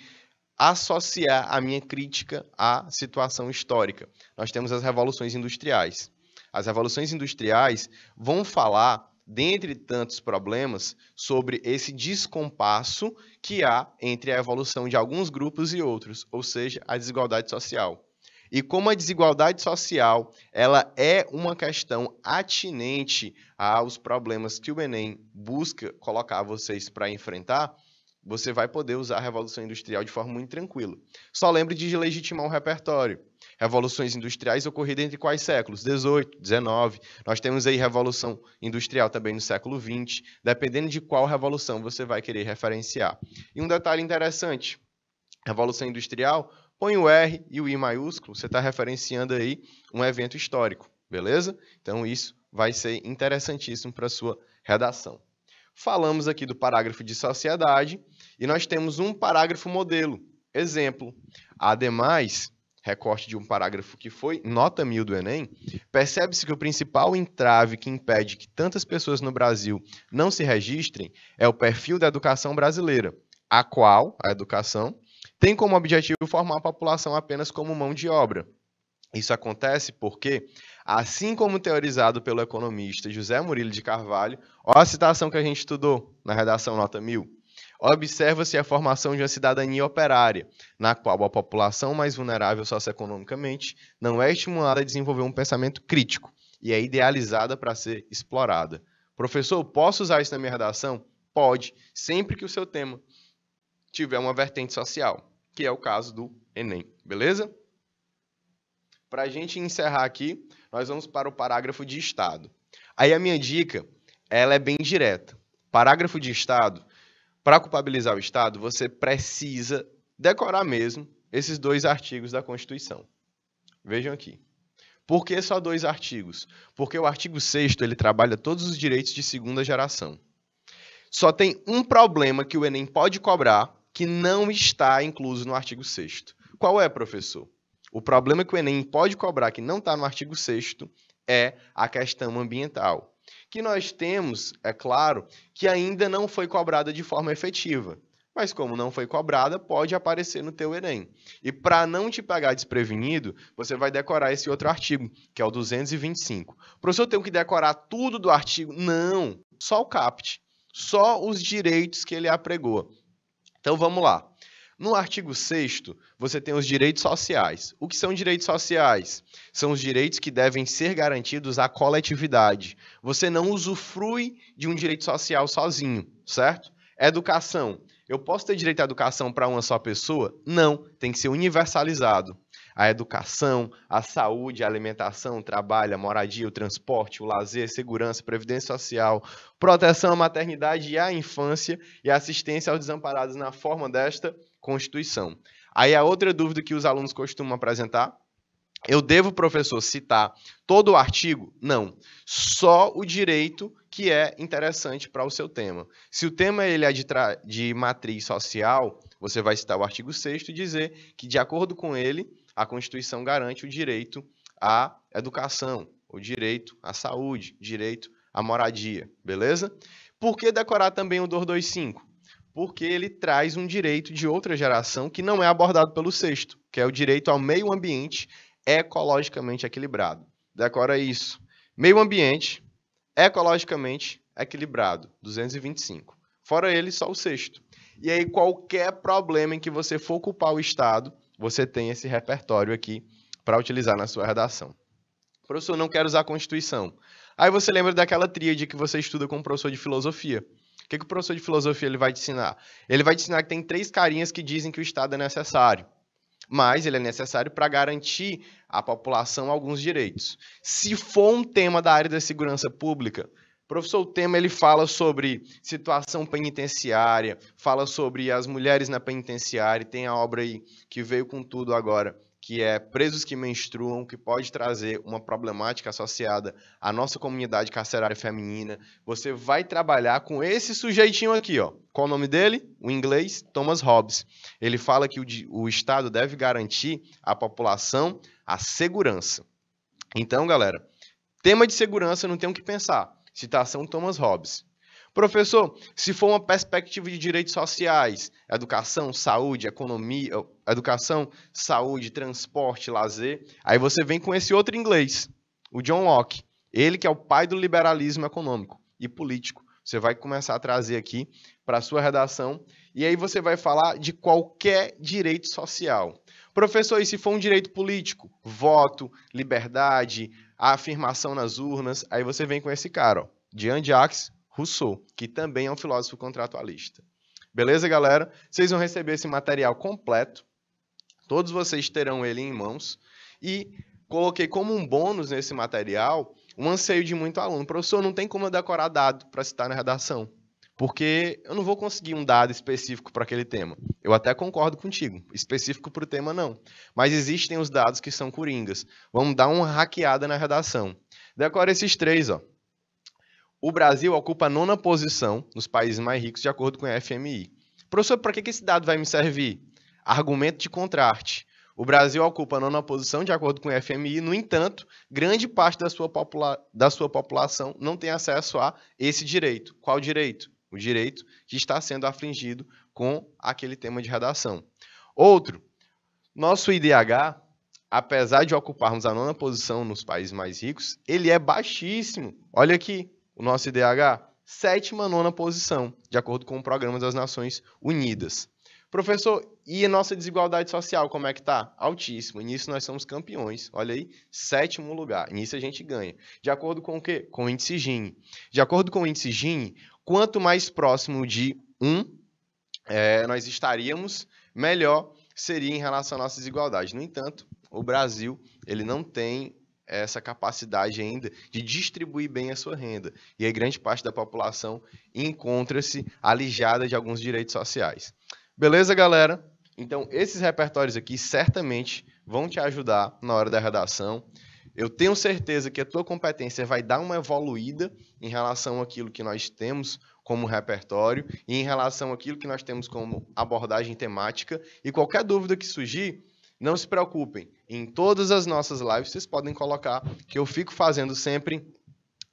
associar a minha crítica à situação histórica. Nós temos as revoluções industriais. As revoluções industriais vão falar, dentre tantos problemas, sobre esse descompasso que há entre a evolução de alguns grupos e outros, ou seja, a desigualdade social. E como a desigualdade social ela é uma questão atinente aos problemas que o Enem busca colocar vocês para enfrentar, você vai poder usar a Revolução Industrial de forma muito tranquila. Só lembre de legitimar o um repertório. Revoluções industriais ocorridas entre quais séculos? 18, 19. Nós temos aí Revolução Industrial também no século 20, dependendo de qual revolução você vai querer referenciar. E um detalhe interessante: Revolução Industrial, põe o R e o I maiúsculo, você está referenciando aí um evento histórico, beleza? Então isso vai ser interessantíssimo para a sua redação. Falamos aqui do parágrafo de sociedade, e nós temos um parágrafo modelo. Exemplo. Ademais, recorte de um parágrafo que foi nota mil do Enem, percebe-se que o principal entrave que impede que tantas pessoas no Brasil não se registrem é o perfil da educação brasileira, a qual, a educação, tem como objetivo formar a população apenas como mão de obra. Isso acontece porque, assim como teorizado pelo economista José Murilo de Carvalho, olha a citação que a gente estudou na redação Nota 1000 observa-se a formação de uma cidadania operária, na qual a população mais vulnerável socioeconomicamente não é estimulada a desenvolver um pensamento crítico e é idealizada para ser explorada. Professor, posso usar isso na minha redação? Pode, sempre que o seu tema tiver uma vertente social, que é o caso do Enem, beleza? Para a gente encerrar aqui, nós vamos para o parágrafo de Estado. Aí a minha dica, ela é bem direta. Parágrafo de Estado para culpabilizar o Estado, você precisa decorar mesmo esses dois artigos da Constituição. Vejam aqui. Por que só dois artigos? Porque o artigo 6 ele trabalha todos os direitos de segunda geração. Só tem um problema que o Enem pode cobrar que não está incluso no artigo 6 Qual é, professor? O problema que o Enem pode cobrar que não está no artigo 6 é a questão ambiental que nós temos, é claro, que ainda não foi cobrada de forma efetiva. Mas como não foi cobrada, pode aparecer no teu Enem. E para não te pegar desprevenido, você vai decorar esse outro artigo, que é o 225. Professor, eu tenho que decorar tudo do artigo? Não, só o CAPT, só os direitos que ele apregou. Então vamos lá. No artigo 6 você tem os direitos sociais. O que são direitos sociais? São os direitos que devem ser garantidos à coletividade. Você não usufrui de um direito social sozinho, certo? Educação. Eu posso ter direito à educação para uma só pessoa? Não, tem que ser universalizado. A educação, a saúde, a alimentação, o trabalho, a moradia, o transporte, o lazer, a segurança, previdência social, proteção à maternidade e à infância e assistência aos desamparados na forma desta Constituição. Aí a outra dúvida que os alunos costumam apresentar, eu devo, professor, citar todo o artigo? Não, só o direito que é interessante para o seu tema. Se o tema ele é de, de matriz social, você vai citar o artigo 6 e dizer que, de acordo com ele, a Constituição garante o direito à educação, o direito à saúde, direito à moradia, beleza? Por que decorar também o 225? porque ele traz um direito de outra geração que não é abordado pelo sexto, que é o direito ao meio ambiente ecologicamente equilibrado. Decora isso. Meio ambiente ecologicamente equilibrado, 225. Fora ele, só o sexto. E aí, qualquer problema em que você for ocupar o Estado, você tem esse repertório aqui para utilizar na sua redação. Professor, não quero usar a Constituição. Aí você lembra daquela tríade que você estuda com o professor de filosofia que, que o professor de filosofia ele vai te ensinar? Ele vai te ensinar que tem três carinhas que dizem que o Estado é necessário. Mas ele é necessário para garantir à população alguns direitos. Se for um tema da área da segurança pública, professor Tema ele fala sobre situação penitenciária, fala sobre as mulheres na penitenciária, tem a obra aí que veio com tudo agora, que é presos que menstruam, que pode trazer uma problemática associada à nossa comunidade carcerária feminina. Você vai trabalhar com esse sujeitinho aqui, ó. Qual o nome dele? O inglês Thomas Hobbes. Ele fala que o, o Estado deve garantir à população a segurança. Então, galera, tema de segurança não tem o que pensar. Citação Thomas Hobbes. Professor, se for uma perspectiva de direitos sociais, educação, saúde, economia, educação, saúde, transporte, lazer, aí você vem com esse outro inglês, o John Locke, ele que é o pai do liberalismo econômico e político. Você vai começar a trazer aqui para a sua redação e aí você vai falar de qualquer direito social. Professor, e se for um direito político? Voto, liberdade, afirmação nas urnas. Aí você vem com esse cara, ó, Jean Jacques Rousseau, que também é um filósofo contratualista. Beleza, galera? Vocês vão receber esse material completo. Todos vocês terão ele em mãos. E coloquei como um bônus nesse material um anseio de muito aluno. Professor, não tem como eu decorar dado para citar na redação, porque eu não vou conseguir um dado específico para aquele tema. Eu até concordo contigo, específico para o tema não. Mas existem os dados que são coringas. Vamos dar uma hackeada na redação. Decora esses três, ó o Brasil ocupa a nona posição nos países mais ricos, de acordo com a FMI. Professor, para que esse dado vai me servir? Argumento de contraste. O Brasil ocupa a nona posição, de acordo com o FMI, no entanto, grande parte da sua, popula da sua população não tem acesso a esse direito. Qual direito? O direito que está sendo afligido com aquele tema de redação. Outro, nosso IDH, apesar de ocuparmos a nona posição nos países mais ricos, ele é baixíssimo. Olha aqui, o nosso IDH, sétima, nona posição, de acordo com o Programa das Nações Unidas. Professor, e a nossa desigualdade social, como é que está? Altíssimo. Nisso nós somos campeões. Olha aí, sétimo lugar. Nisso a gente ganha. De acordo com o quê? Com o índice Gini. De acordo com o índice Gini, quanto mais próximo de 1 é, nós estaríamos, melhor seria em relação à nossa desigualdade. No entanto, o Brasil ele não tem essa capacidade ainda de distribuir bem a sua renda. E aí grande parte da população encontra-se alijada de alguns direitos sociais. Beleza, galera? Então, esses repertórios aqui certamente vão te ajudar na hora da redação. Eu tenho certeza que a tua competência vai dar uma evoluída em relação àquilo que nós temos como repertório e em relação àquilo que nós temos como abordagem temática. E qualquer dúvida que surgir, não se preocupem, em todas as nossas lives vocês podem colocar que eu fico fazendo sempre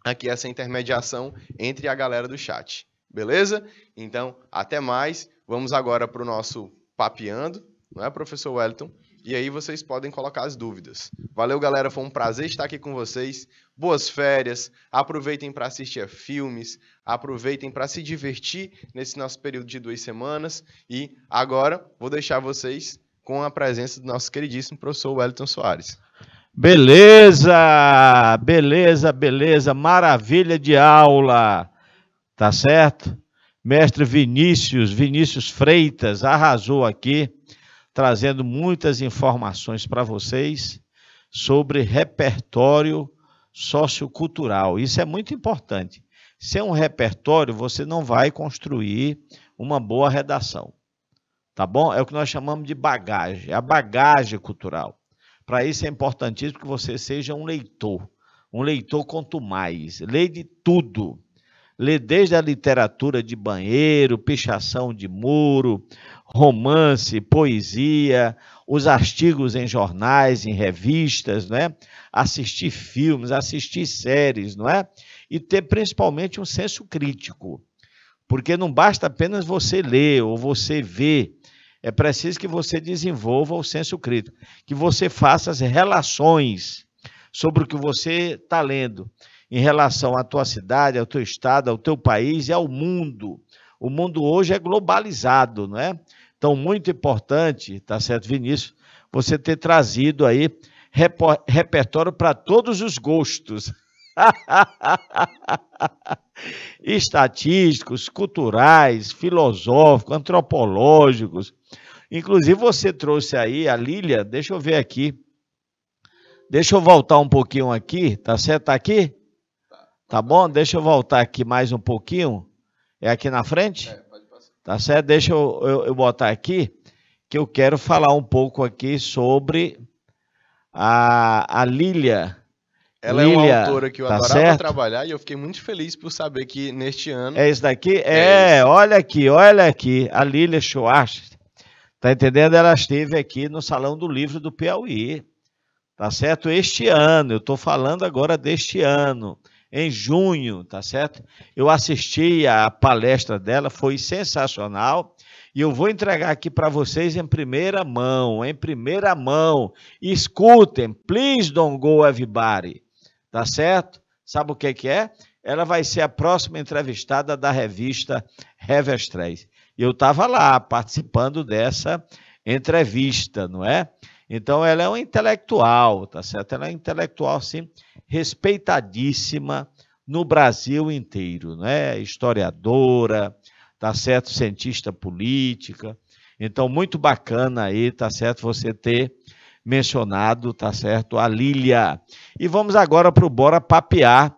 aqui essa intermediação entre a galera do chat. Beleza? Então, até mais. Vamos agora para o nosso papeando, não é, professor Wellington? E aí vocês podem colocar as dúvidas. Valeu, galera. Foi um prazer estar aqui com vocês. Boas férias. Aproveitem para assistir a filmes. Aproveitem para se divertir nesse nosso período de duas semanas. E agora vou deixar vocês com a presença do nosso queridíssimo professor Wellington Soares. Beleza, beleza, beleza, maravilha de aula, tá certo? Mestre Vinícius, Vinícius Freitas, arrasou aqui, trazendo muitas informações para vocês sobre repertório sociocultural. Isso é muito importante. Sem um repertório, você não vai construir uma boa redação tá bom? É o que nós chamamos de bagagem, é a bagagem cultural. Para isso é importantíssimo que você seja um leitor, um leitor quanto mais, lê de tudo. Lê desde a literatura de banheiro, pichação de muro, romance, poesia, os artigos em jornais, em revistas, né? Assistir filmes, assistir séries, não é? E ter principalmente um senso crítico. Porque não basta apenas você ler ou você ver, é preciso que você desenvolva o senso crítico, que você faça as relações sobre o que você está lendo em relação à tua cidade, ao teu estado, ao teu país e ao mundo. O mundo hoje é globalizado, não é? Então, muito importante, tá certo, Vinícius, você ter trazido aí repertório para todos os gostos. Estatísticos, culturais, filosóficos, antropológicos. Inclusive, você trouxe aí a Lília, deixa eu ver aqui. Deixa eu voltar um pouquinho aqui, tá certo? Tá aqui? Tá bom? Deixa eu voltar aqui mais um pouquinho. É aqui na frente? É, tá certo? Deixa eu, eu, eu botar aqui, que eu quero falar um pouco aqui sobre a, a Lília ela Lilia, é uma autora que eu tá adorava certo? trabalhar e eu fiquei muito feliz por saber que neste ano. É isso daqui? É, é isso. olha aqui, olha aqui. A Lilia Schwartz, tá entendendo? Ela esteve aqui no Salão do Livro do Piauí. Tá certo? Este ano, eu estou falando agora deste ano, em junho, tá certo? Eu assisti a palestra dela, foi sensacional. E eu vou entregar aqui para vocês em primeira mão, em primeira mão. Escutem, please don't go everybody tá certo? Sabe o que, que é? Ela vai ser a próxima entrevistada da revista Revestrez. Eu estava lá participando dessa entrevista, não é? Então, ela é uma intelectual, tá certo? Ela é intelectual, assim, respeitadíssima no Brasil inteiro, né? Historiadora, tá certo? Cientista política. Então, muito bacana aí, tá certo? Você ter mencionado, tá certo? A Lilia. E vamos agora para o Bora Papear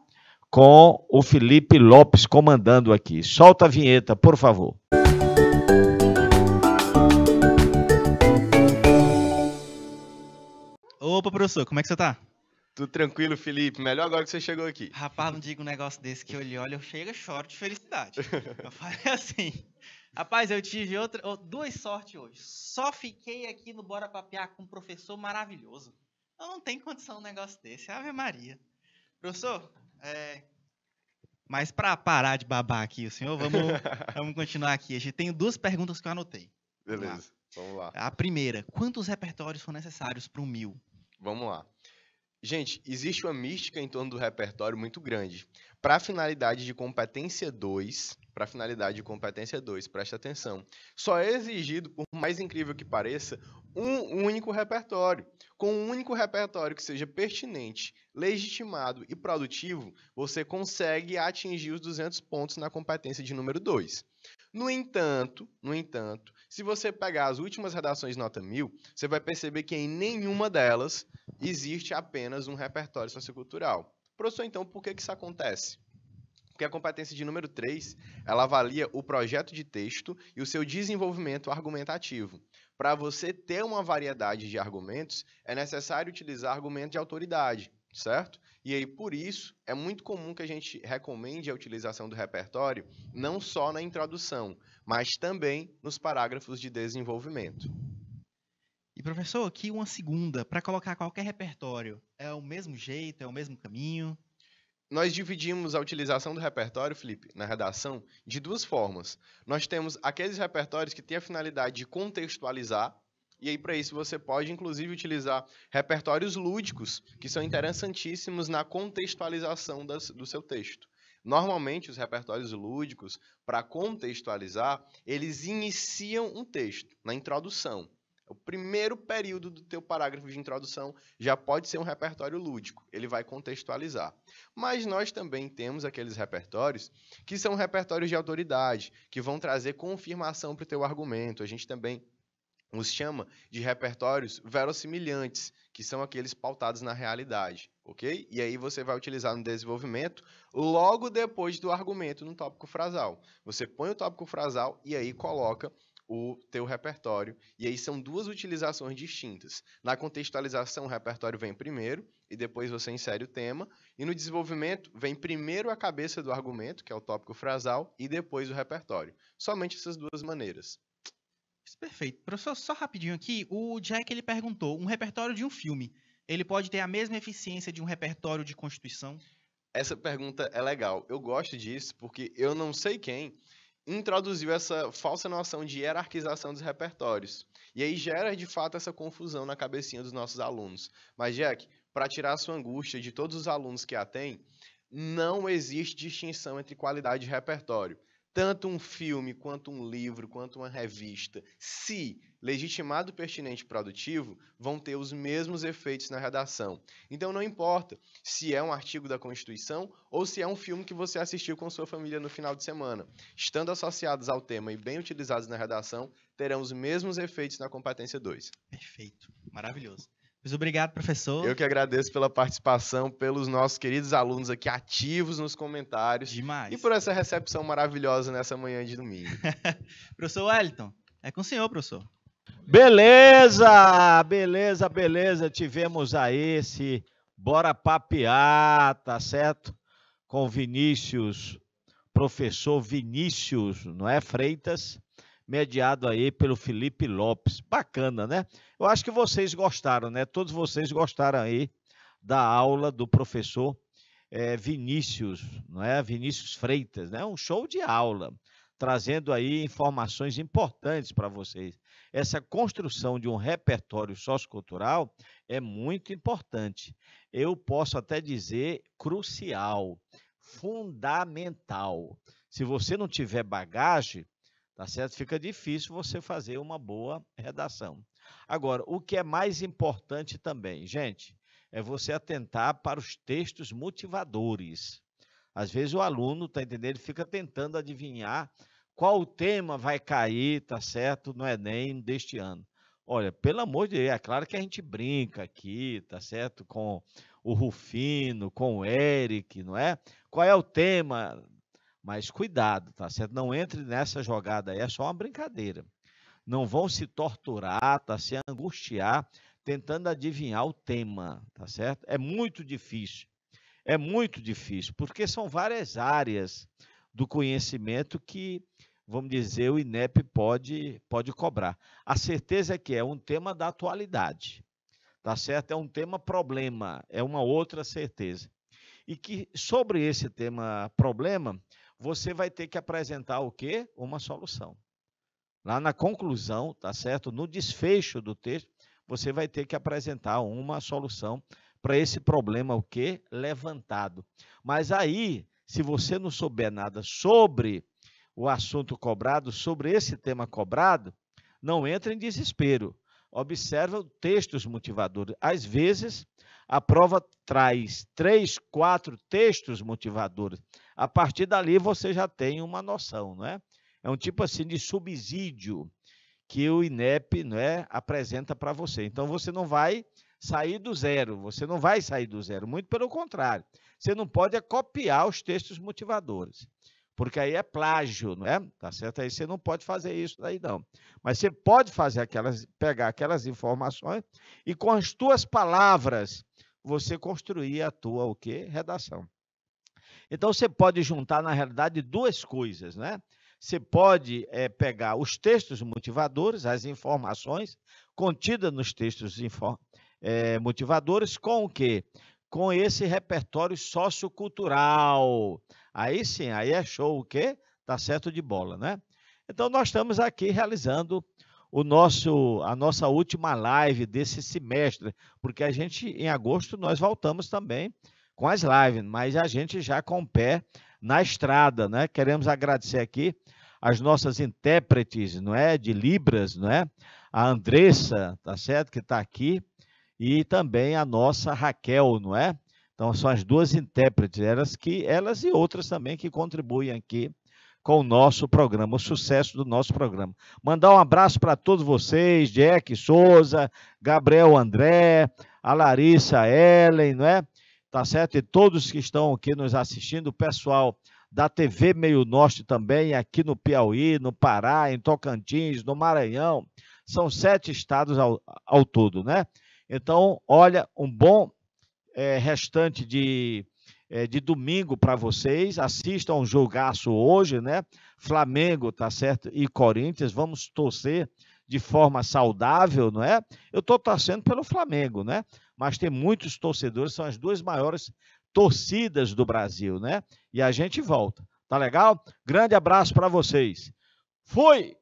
com o Felipe Lopes comandando aqui. Solta a vinheta, por favor. Opa, professor, como é que você tá? Tudo tranquilo, Felipe. Melhor agora que você chegou aqui. Rapaz, não diga um negócio desse que eu olho, eu chego e choro de felicidade. Eu falei assim, Rapaz, eu tive outra, oh, duas sortes hoje. Só fiquei aqui no Bora Papear com um professor maravilhoso. Eu não tem condição um negócio desse. Ave Maria. Professor, é... mas para parar de babar aqui, o senhor, vamos, vamos continuar aqui. A gente tem duas perguntas que eu anotei. Beleza, vamos lá. Vamos lá. A primeira, quantos repertórios são necessários para um mil? Vamos lá. Gente, existe uma mística em torno do repertório muito grande. Para a finalidade de competência 2, para a finalidade de competência 2, preste atenção, só é exigido, por mais incrível que pareça, um único repertório. Com um único repertório que seja pertinente, legitimado e produtivo, você consegue atingir os 200 pontos na competência de número 2. No entanto, no entanto, se você pegar as últimas redações nota 1000, você vai perceber que em nenhuma delas existe apenas um repertório sociocultural. Professor, então, por que, que isso acontece? Porque a competência de número 3, ela avalia o projeto de texto e o seu desenvolvimento argumentativo. Para você ter uma variedade de argumentos, é necessário utilizar argumentos de autoridade, certo? E aí, por isso, é muito comum que a gente recomende a utilização do repertório não só na introdução, mas também nos parágrafos de desenvolvimento. E professor, aqui uma segunda para colocar qualquer repertório. É o mesmo jeito, é o mesmo caminho? Nós dividimos a utilização do repertório, Felipe, na redação, de duas formas. Nós temos aqueles repertórios que têm a finalidade de contextualizar, e aí para isso você pode inclusive utilizar repertórios lúdicos, que são interessantíssimos na contextualização das, do seu texto. Normalmente, os repertórios lúdicos, para contextualizar, eles iniciam um texto na introdução. O primeiro período do teu parágrafo de introdução já pode ser um repertório lúdico, ele vai contextualizar. Mas nós também temos aqueles repertórios que são repertórios de autoridade, que vão trazer confirmação para o teu argumento. A gente também os chama de repertórios verossimilhantes, que são aqueles pautados na realidade, ok? E aí você vai utilizar no desenvolvimento logo depois do argumento no tópico frasal. Você põe o tópico frasal e aí coloca o teu repertório. E aí são duas utilizações distintas. Na contextualização, o repertório vem primeiro e depois você insere o tema. E no desenvolvimento, vem primeiro a cabeça do argumento, que é o tópico frasal, e depois o repertório. Somente essas duas maneiras. Perfeito. Professor, só rapidinho aqui, o Jack ele perguntou, um repertório de um filme, ele pode ter a mesma eficiência de um repertório de Constituição? Essa pergunta é legal. Eu gosto disso porque eu não sei quem introduziu essa falsa noção de hierarquização dos repertórios. E aí gera de fato essa confusão na cabecinha dos nossos alunos. Mas Jack, para tirar a sua angústia de todos os alunos que a têm, não existe distinção entre qualidade e repertório tanto um filme, quanto um livro, quanto uma revista, se legitimado, pertinente e produtivo, vão ter os mesmos efeitos na redação. Então não importa se é um artigo da Constituição ou se é um filme que você assistiu com sua família no final de semana. Estando associados ao tema e bem utilizados na redação, terão os mesmos efeitos na competência 2. Perfeito, maravilhoso. Mas obrigado, professor. Eu que agradeço pela participação, pelos nossos queridos alunos aqui ativos nos comentários. Demais. E por essa recepção maravilhosa nessa manhã de domingo. professor Wellington, é com o senhor, professor. Beleza, beleza, beleza. Tivemos aí esse Bora Papear, tá certo? Com Vinícius, professor Vinícius, não é? Freitas, mediado aí pelo Felipe Lopes. Bacana, né? Eu acho que vocês gostaram, né? Todos vocês gostaram aí da aula do professor é, Vinícius, não é? Vinícius Freitas, né? Um show de aula, trazendo aí informações importantes para vocês. Essa construção de um repertório sociocultural é muito importante. Eu posso até dizer crucial, fundamental. Se você não tiver bagagem, tá certo? Fica difícil você fazer uma boa redação. Agora, o que é mais importante também, gente, é você atentar para os textos motivadores. Às vezes o aluno, tá entendendo, ele fica tentando adivinhar qual tema vai cair, tá certo, no Enem é deste ano. Olha, pelo amor de Deus, é claro que a gente brinca aqui, tá certo, com o Rufino, com o Eric, não é? Qual é o tema? Mas cuidado, tá certo? Não entre nessa jogada aí, é só uma brincadeira não vão se torturar, tá, se angustiar tentando adivinhar o tema, tá certo? É muito difícil. É muito difícil, porque são várias áreas do conhecimento que, vamos dizer, o INEP pode pode cobrar. A certeza é que é um tema da atualidade. Tá certo? É um tema problema, é uma outra certeza. E que sobre esse tema problema, você vai ter que apresentar o quê? Uma solução. Lá na conclusão, tá certo? No desfecho do texto, você vai ter que apresentar uma solução para esse problema o quê? Levantado. Mas aí, se você não souber nada sobre o assunto cobrado, sobre esse tema cobrado, não entre em desespero. Observa textos motivadores. Às vezes, a prova traz três, quatro textos motivadores. A partir dali, você já tem uma noção, não é? É um tipo assim de subsídio que o INEP né, apresenta para você. Então você não vai sair do zero, você não vai sair do zero, muito pelo contrário. Você não pode é copiar os textos motivadores, porque aí é plágio, não é? Tá certo? Aí você não pode fazer isso daí não. Mas você pode fazer aquelas pegar aquelas informações e com as tuas palavras você construir a tua o quê? Redação. Então você pode juntar na realidade duas coisas, né? Você pode é, pegar os textos motivadores, as informações contidas nos textos é, motivadores, com o quê? Com esse repertório sociocultural. Aí sim, aí é show o quê? Tá certo de bola, né? Então nós estamos aqui realizando o nosso a nossa última live desse semestre, porque a gente em agosto nós voltamos também com as lives, mas a gente já com o pé na estrada, né? Queremos agradecer aqui as nossas intérpretes, não é, de libras, não é? A Andressa, tá certo, que está aqui, e também a nossa Raquel, não é? Então são as duas intérpretes, elas que elas e outras também que contribuem aqui com o nosso programa, o sucesso do nosso programa. Mandar um abraço para todos vocês, Jack Souza, Gabriel André, a Larissa Ellen, não é? tá certo? E todos que estão aqui nos assistindo, o pessoal da TV Meio Norte também, aqui no Piauí, no Pará, em Tocantins, no Maranhão. São sete estados ao, ao todo, né? Então, olha, um bom é, restante de, é, de domingo para vocês. Assistam o jogaço hoje, né? Flamengo, tá certo? E Corinthians. Vamos torcer de forma saudável, não é? Eu estou torcendo pelo Flamengo, né? Mas tem muitos torcedores, são as duas maiores torcidas do Brasil, né? E a gente volta. Tá legal? Grande abraço para vocês. Fui!